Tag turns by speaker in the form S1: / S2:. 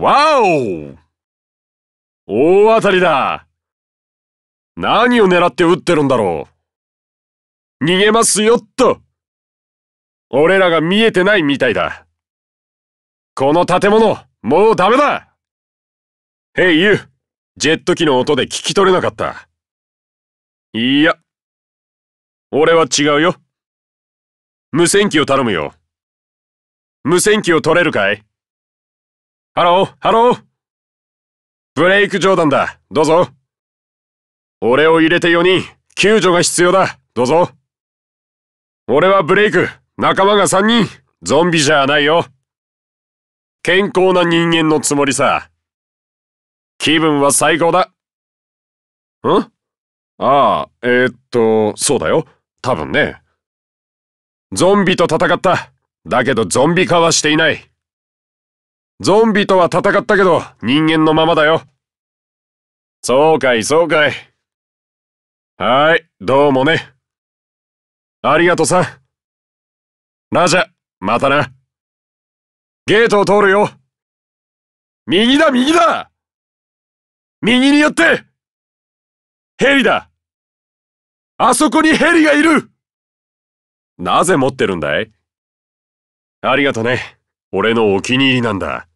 S1: わお大当たりだ
S2: 何を狙って撃ってるんだろう逃げますよっと俺らが見えてないみたいだ。この建物、もうダメだヘイユジェット機の音で聞き取れなかった。
S1: いや。俺は違うよ。無線機を頼むよ。無線機を取れるかいハロー、ハロー。ブレイク・冗談だ。どうぞ。俺
S2: を入れて4人、救助が必要だ。どうぞ。俺はブレイク、仲間が3人、ゾンビじゃないよ。健康な人間の
S1: つもりさ。気分は最高だ。んあ
S2: あ、えー、っと、そうだよ。多分ね。ゾンビと戦った。だけどゾンビ化はしていない。ゾンビとは戦ったけど、人間のままだよ。そうかい、そうかい。
S1: はい、どうもね。ありがとうさん。ラジャ、またな。ゲートを通るよ。右だ、右だ右に寄ってヘリだあそこにヘリがいるなぜ持ってるんだいありがとね。俺のお気に入りなんだ。